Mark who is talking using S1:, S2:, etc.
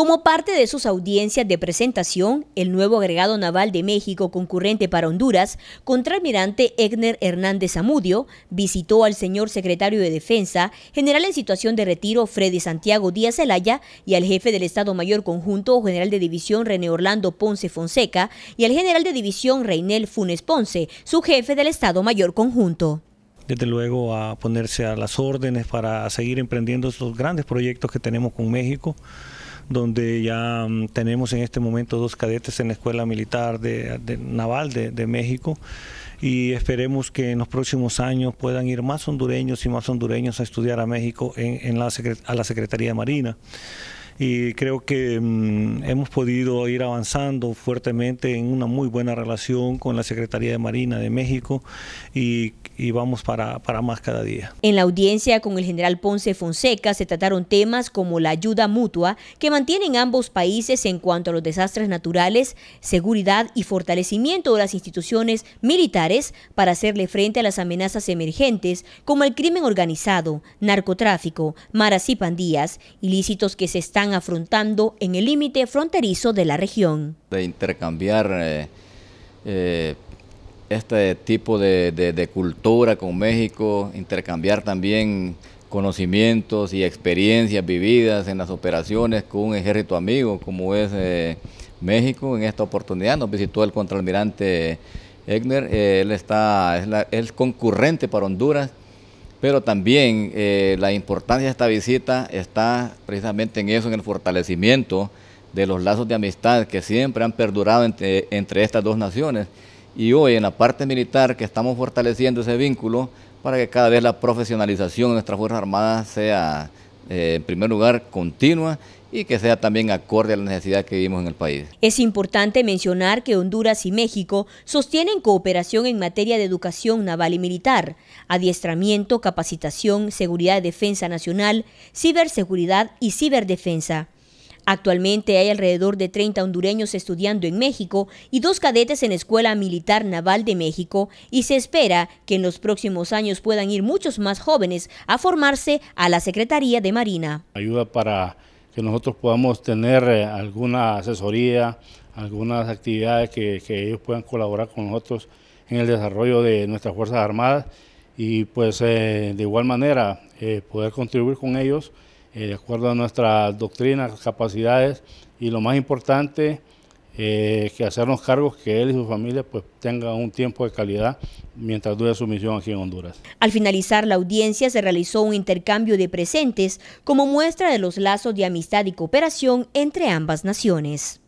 S1: Como parte de sus audiencias de presentación, el nuevo agregado naval de México concurrente para Honduras, contraalmirante Egner Hernández Amudio visitó al señor secretario de Defensa, general en situación de retiro Freddy Santiago Díaz Zelaya y al jefe del Estado Mayor Conjunto, general de división René Orlando Ponce Fonseca y al general de división Reinel Funes Ponce, su jefe del Estado Mayor Conjunto
S2: desde luego a ponerse a las órdenes para seguir emprendiendo estos grandes proyectos que tenemos con México donde ya mm, tenemos en este momento dos cadetes en la Escuela Militar de, Naval de, México y esperemos que en los próximos años puedan ir más hondureños y más hondureños a estudiar a México en, la, a la Secretaría Marina y creo que mm, hemos podido ir avanzando fuertemente en una muy buena relación con la Secretaría de Marina de México y, vamos para, para más cada día.
S1: En la audiencia con el general Ponce Fonseca se trataron temas como la ayuda mutua que mantienen ambos países en cuanto a los desastres naturales, seguridad y fortalecimiento de las instituciones militares para hacerle frente a las amenazas emergentes como el crimen organizado, narcotráfico, maras y pandillas, ilícitos que se están afrontando en el límite fronterizo de la región.
S3: De intercambiar eh, eh, este tipo de, cultura con México, intercambiar también conocimientos y experiencias vividas en las operaciones con un ejército amigo como es eh, México. En esta oportunidad nos visitó el contraalmirante Egner, él está, es, es concurrente para Honduras pero también eh, la importancia de esta visita está precisamente en eso, en el fortalecimiento de los lazos de amistad que siempre han perdurado entre, entre estas dos naciones. Y hoy en la parte militar que estamos fortaleciendo ese vínculo para que cada vez la profesionalización de nuestras Fuerzas Armadas sea eh, en primer lugar, continua y que sea también acorde a la necesidad que vivimos en el país.
S1: Es importante mencionar que Honduras y México sostienen cooperación en materia de educación naval y militar, adiestramiento, capacitación, seguridad y defensa nacional, ciberseguridad y ciberdefensa. Actualmente hay alrededor de 30 hondureños estudiando en México y dos cadetes en Escuela Militar Naval de México y se espera que en los próximos años puedan ir muchos más jóvenes a formarse a la Secretaría de Marina.
S4: Ayuda para que nosotros podamos tener eh, alguna asesoría, algunas actividades que, ellos puedan colaborar con nosotros en el desarrollo de nuestras Fuerzas Armadas y pues eh, de igual manera eh, poder contribuir con ellos eh, de acuerdo a nuestras doctrinas, capacidades y lo más importante, eh, que hacernos cargos que él y su familia pues tengan un tiempo de calidad mientras dure su misión aquí en Honduras.
S1: Al finalizar la audiencia se realizó un intercambio de presentes como muestra de los lazos de amistad y cooperación entre ambas naciones.